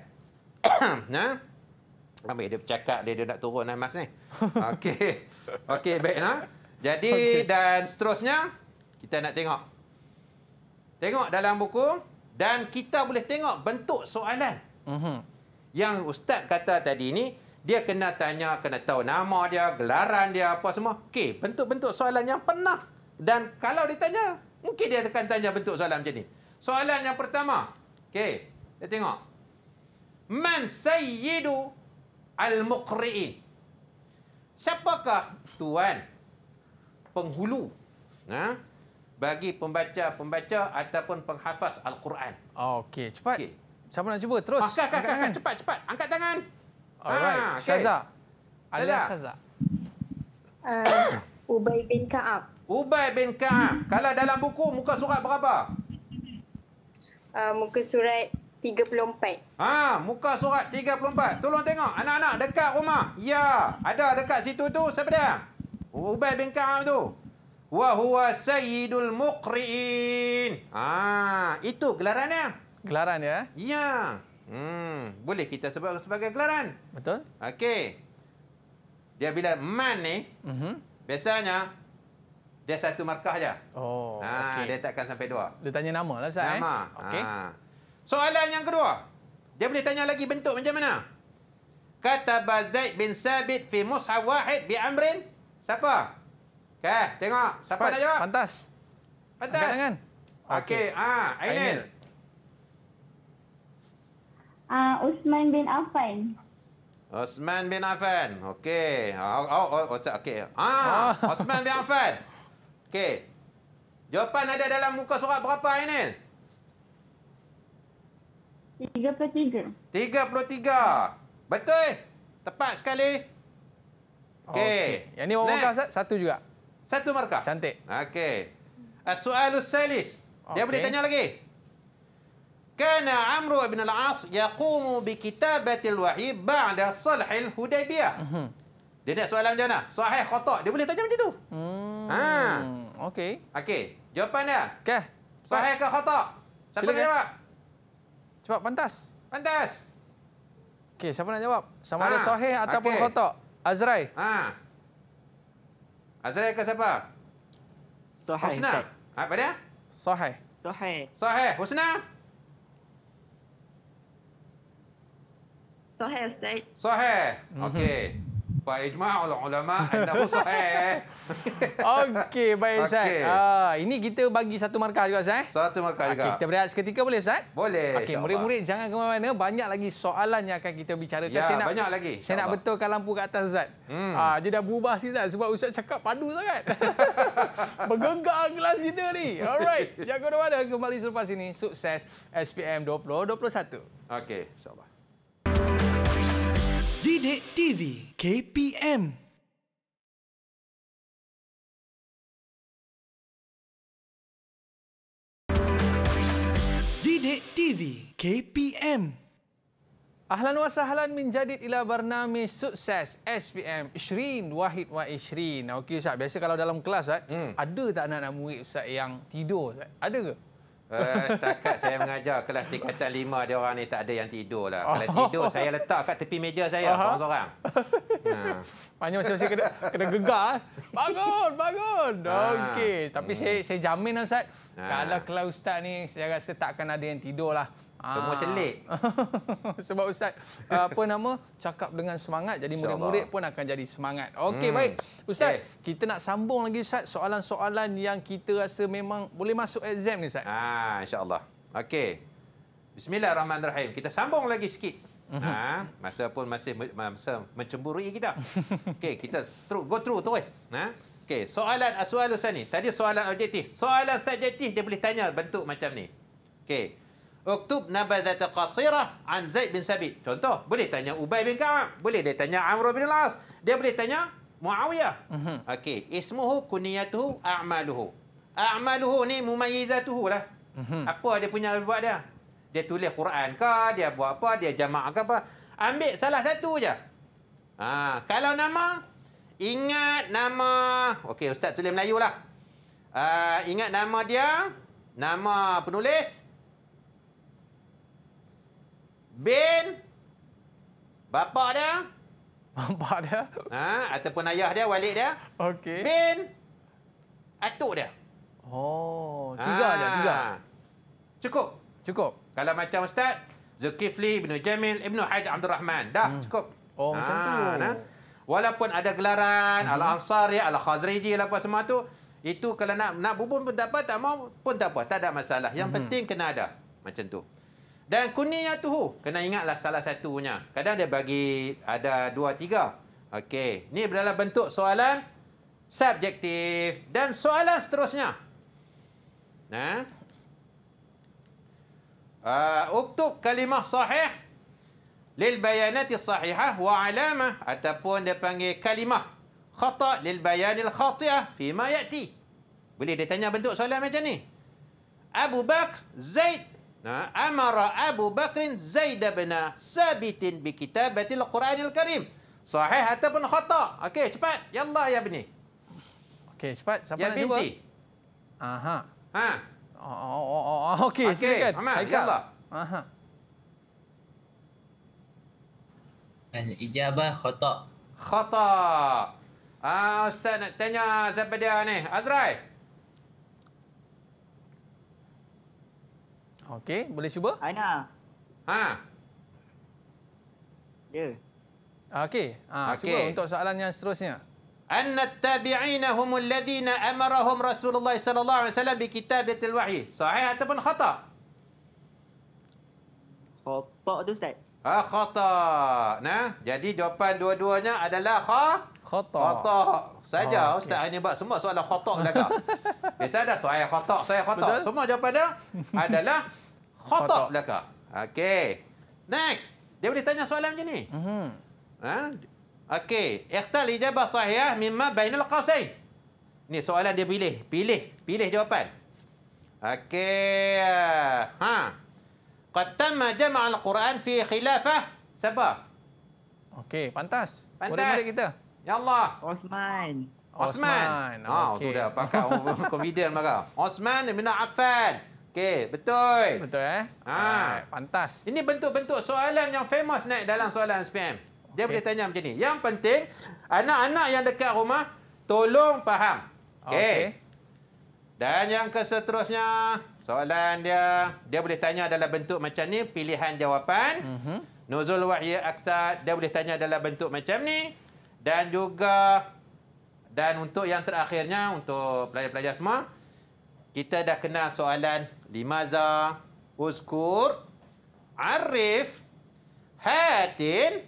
Nah, Apa dia bercakap dia, dia nak turun nah, Mas ni. Okey. Okey baik nah. Jadi okay. dan seterusnya kita nak tengok. Tengok dalam buku dan kita boleh tengok bentuk soalan. Uh-huh. Yang ustaz kata tadi ini dia kena tanya, kena tahu nama dia, gelaran dia, apa semua. Okey, bentuk-bentuk soalan yang pernah. Dan kalau ditanya, mungkin dia akan tanya bentuk soalan macam ni. Soalan yang pertama. Okey, kita tengok. Man sayyidu al-muqri'in. Siapakah tuan penghulu? Ha? Bagi pembaca-pembaca ataupun penghafaz Al-Quran. Okey, cepat. Okay. Siapa nak cuba? Terus. Akal, akal, akal. Cepat, cepat. Angkat tangan. Alright. Ah, Syaza. Alia Syaza. Eh, Ubay bin Kaab. Ubay bin Kaab. Kalau dalam buku, muka surat berapa? Uh, muka surat 34. Ha, muka surat 34. Tolong tengok. Anak-anak dekat rumah. Ya. Ada dekat situ tu. Siapa dia? Ubay bin Kaab tu. Wahuwa Sayyidul Muqri'in. Ha, itu gelarannya gelaran ya? Ya. Hmm, boleh kita sebut sebagai gelaran. Betul? Okey. Dia bila man ni, mm -hmm. biasanya dia satu markah aja. Oh, ha, okey. dia takkan sampai dua. Dia tanya nama lah saya. Nama. Eh. Okey. Ha. Soalan yang kedua. Dia boleh tanya lagi bentuk macam mana? Kata Zaid bin Sabit fi mushaf wahid bi amrin. Siapa? Okey, tengok siapa Pat, nak jawab. Pantas. Pantas. Angkat tangan. Okey, okay. ah, ha, Ainil. Ainil. Ah, Usman bin Affan. Osman bin Affan. Okey. Ah, oh, oh, oh, Ustaz. Okey. Ah, Osman ah. bin Affan. Okey. Jawapan ada dalam muka surat berapa, Ainil? 33. 33. Betul? Tepat sekali. Okey. Okay. Yang ni berapa markah, Ustaz? Satu juga. Satu markah. Cantik. Okey. Eh, soal Salis. Okay. Dia boleh tanya lagi? Okey. Kana Amru ibn al-As yaqumu bi kitabatil wahyi ba'da salhil Hudaybiyah. Mhm. Dia nak soalan macam mana? Sahih khotak. Dia boleh tanya macam tu. Hmm. Ha. Okey. Okey. Jawapan dia. Okey. Sahih ke khotak? Siapa Silakan. jawab? Cepat pantas. Pantas. Okey, siapa nak jawab? Sama ha. ada sahih ataupun okay. khotak. Azrai. Ha. Azrai ke siapa? Sahih. Husna. Ha, apa dia? Sahih. Sahih. Sahih. Husna. Sohe Ustaz. Sohe. Mhm. Okey. Pak Ijma, ulama-ulama, anda pun Sohe. Okey, baik Ustaz. Okay. Uh, ah, ini kita bagi satu markah juga Ustaz. Eh? Satu markah okay, juga. Kita berehat seketika boleh Ustaz? Boleh. Okey, murid-murid jangan ke mana-mana. Banyak lagi soalan yang akan kita bicarakan. Ya, saya nak, banyak lagi. Saya nak betulkan lampu ke atas Ustaz. Hmm. Uh, dia dah berubah sih Ustaz sebab Ustaz cakap padu sangat. Bergegar kelas kita ni. Alright, jangan ke mana-mana. Kembali selepas ini. Sukses SPM 2021. Okey, insyaAllah. Didik TV KPM Didik TV KPM Ahlan wa sahlan min jadid ila barnami sukses SPM Ishrin Wahid wa Ishrin. Okey Ustaz, biasa kalau dalam kelas Ustaz, hmm. ada tak anak-anak murid Ustaz yang tidur Ustaz? Ada ke? Eh, setakat saya mengajar kelas tingkatan lima dia orang ni tak ada yang tidur lah. Kalau oh. tidur saya letak kat tepi meja saya seorang-seorang. Ha. Banyak masih kena kena gegar. Eh. Bangun, bangun. Ha. Okey, tapi hmm. saya saya jamin Ustaz, ha. kalau kelas Ustaz ni saya rasa takkan ada yang tidur lah. Semua ah. celik. Sebab Ustaz, apa nama, cakap dengan semangat. Jadi murid-murid pun akan jadi semangat. Okey, hmm. baik. Ustaz, okay. Eh. kita nak sambung lagi Ustaz. Soalan-soalan yang kita rasa memang boleh masuk exam ni Ustaz. Ah InsyaAllah. Okey. Bismillahirrahmanirrahim. Kita sambung lagi sikit. Nah mhm. ha, masa pun masih masa mencemburui kita. Okey, kita through, go through tu. Nah ha? Okey, soalan aswal Ustaz ni. Tadi soalan objektif. Soalan subjektif dia boleh tanya bentuk macam ni. Okey. Uktub nabazata qasirah an Zaid bin Sabit. Contoh, boleh tanya Ubay bin Ka'ab. Boleh dia tanya Amr bin Al-As. Dia boleh tanya Muawiyah. Mm -hmm. Okey. Ismuhu kuniyatuhu a'maluhu. A'maluhu ni mumayizatuhu lah. Mm -hmm. Apa dia punya buat dia? Dia tulis Quran ke? Dia buat apa? Dia jama'ah ke apa? Ambil salah satu je. Ha, kalau nama, ingat nama... Okey, Ustaz tulis Melayu lah. Uh, ingat nama dia, nama penulis, bin bapa dia bapa dia ha ataupun ayah dia walid dia okey bin atuk dia oh ha. tiga ha. je tiga cukup cukup kalau macam ustaz Zulkifli bin Jamil Ibnu Haj Abdul Rahman dah hmm. cukup oh ha. macam tu nah. walaupun ada gelaran hmm. al-ansar al-khazriji lah apa semua tu itu kalau nak nak bubun pun tak apa tak mau pun tak apa tak ada masalah yang hmm. penting kena ada macam tu dan kuniyatuhu. Kena ingatlah salah satunya. Kadang dia bagi ada dua, tiga. Okey. Ini adalah bentuk soalan subjektif. Dan soalan seterusnya. Nah. Uh, uktub kalimah sahih. Lil bayanati sahihah wa alamah. Ataupun dia panggil kalimah. Khatak lil bayanil khatiah. Fima yakti. Boleh dia tanya bentuk soalan macam ni. Abu Bakr Zaid أمر أبو بكر زيد بن ثابت بكتابة القرآن الكريم صحيح حتى بن خطا اوكي cepat يلا يا ابني اوكي cepat siapa يا nak بنتي. jawab اها ها اوه اوكي سيكن يلا اها الإجابة خطأ خطأ آه أستاذ تنيا زبدة ني أزراي Okey, boleh cuba? Aina. Ha. Ya. Okey, ha, okay. cuba untuk soalan yang seterusnya. Anna at-tabi'in hum amarahum Rasulullah sallallahu alaihi wasallam bi kitabatil wahyi. Sahih ataupun khata? Khata tu ustaz. Ah, khata. Nah, jadi jawapan dua-duanya adalah kha Khotok. Khotok. Saja oh, okay. Ustaz hanya buat semua soalan khotok dah kak. Biasa dah soalan khotok, soalan khotok. Betul? Semua jawapan dia adalah khotok dah kak. Okey. Next. Dia boleh tanya soalan macam ni. Mhm. Ha? Okey. Ikhtal ijabah sahih ah mimma bainal qawsain. Ni soalan dia pilih. Pilih. Pilih jawapan. Okey. Ha. Qattamma jama'al Quran fi khilafah. Siapa? Okey, pantas. pantas. Boleh balik kita. Ya Allah. Osman. Osman. Osman. Ah, okay. Oh, tu dia pakai komedian maka Osman bin Affan. Okey, betul. Betul eh? Ha, ah. pantas. Ini bentuk-bentuk soalan yang famous naik dalam soalan SPM. Dia okay. boleh tanya macam ni. Yang penting anak-anak yang dekat rumah tolong faham. Okey. Okay. Dan yang keseterusnya soalan dia dia boleh tanya dalam bentuk macam ni, pilihan jawapan. Mhm. Mm Nuzul wahyi aksa, dia boleh tanya dalam bentuk macam ni dan juga dan untuk yang terakhirnya untuk pelajar-pelajar semua kita dah kenal soalan limaza uzkur arif hatin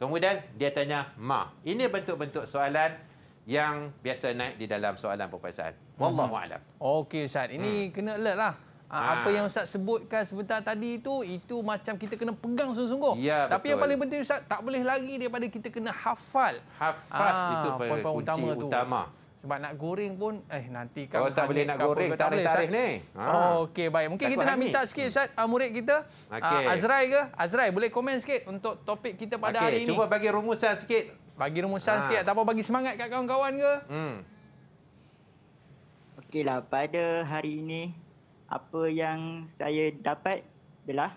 kemudian dia tanya ma ini bentuk-bentuk soalan yang biasa naik di dalam soalan perpisahan mhm. wallahu alam okey ustaz ini hmm. kena alert lah ha. apa yang ustaz sebutkan sebentar tadi itu itu macam kita kena pegang sungguh-sungguh ya, tapi yang paling penting ustaz tak boleh lagi daripada kita kena hafal hafaz ha. itu poin utama, utama tu utama sebab nak goreng pun eh nanti kalau oh, tak boleh nak goreng tak boleh tarikh ni ha. oh, okey baik mungkin Takut kita nak minta ini. sikit ustaz uh, murid kita okay. uh, Azrai ke Azrai boleh komen sikit untuk topik kita pada okay. hari ini cuba bagi rumusan sikit bagi rumusan ha. sikit ataupun bagi semangat kat kawan-kawan ke hmm Okeylah, pada hari ini apa yang saya dapat adalah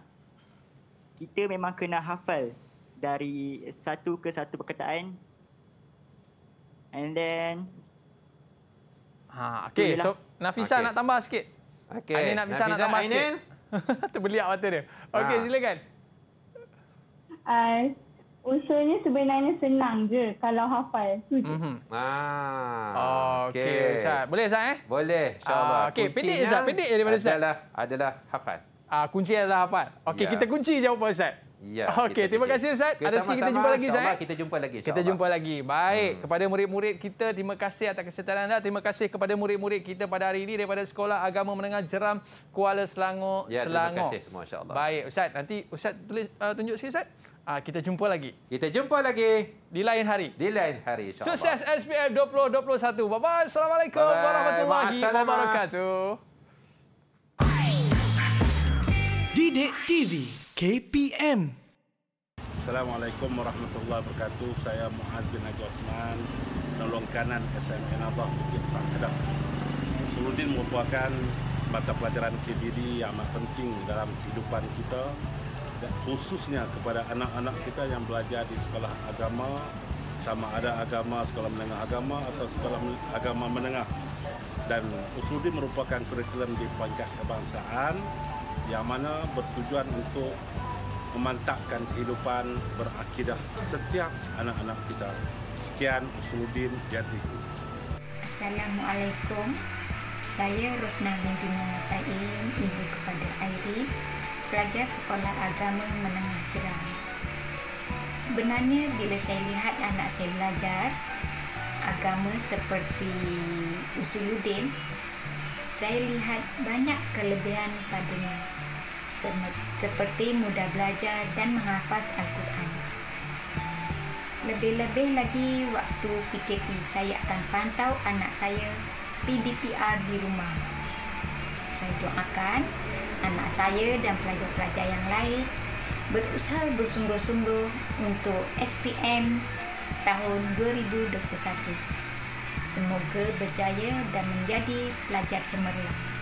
kita memang kena hafal dari satu ke satu perkataan and then ha okey so lah. Nafisa okay. nak tambah sikit okey ini nak Nafisa nak tambah Ainil. sikit terbeliak mata dia okey ha. silakan usulnya sebenarnya senang je kalau hafal. mm Ah. Okey, okay. Boleh Ustaz eh? Boleh, insya-Allah. Ah, okey, pendek Ustaz, pendek je daripada Ustaz. Adalah adalah hafal. Ah, kunci adalah hafal. Okey, ya. kita kunci jawapan Ustaz. Ya. Okey, terima kasih Ustaz. Okay, Ada sikit kita jumpa lagi Ustaz. Eh? Kita jumpa lagi. Kita jumpa lagi. Baik, hmm. kepada murid-murid kita terima kasih atas kesetiaan anda. Terima kasih kepada murid-murid kita pada hari ini daripada Sekolah Agama Menengah Jeram Kuala Selangor, ya, Selangor. terima kasih semua insya-Allah. Baik, Ustaz, nanti Ustaz tulis uh, tunjuk sikit Ustaz. Ah, kita jumpa lagi. Kita jumpa lagi. Di lain hari. Di lain hari, Sukses SPM 2021. Bye-bye. Assalamualaikum Bye. warahmatullahi wabarakatuh. Didik TV KPM Assalamualaikum warahmatullahi wabarakatuh. Saya Muaz bin Haji Osman, nolong kanan SMN Abah Bukit Sangkadam. Seludin merupakan mata pelajaran KBD yang amat penting dalam kehidupan kita khususnya kepada anak-anak kita yang belajar di sekolah agama sama ada agama sekolah menengah agama atau sekolah agama menengah dan usudi merupakan kurikulum di pangkat kebangsaan yang mana bertujuan untuk memantapkan kehidupan berakidah setiap anak-anak kita. Sekian Usuludin Jati. Assalamualaikum. Saya Rukna binti Muhammad Sa'im, ibu kepada Airi pelajar sekolah agama menengah jerang. Sebenarnya bila saya lihat anak saya belajar agama seperti Usuludin, saya lihat banyak kelebihan padanya. Seperti mudah belajar dan menghafaz Al-Quran. Lebih-lebih lagi waktu PKP, saya akan pantau anak saya PDPR di rumah. Saya doakan anak saya dan pelajar-pelajar yang lain berusaha bersungguh-sungguh untuk SPM tahun 2021. Semoga berjaya dan menjadi pelajar cemerlang.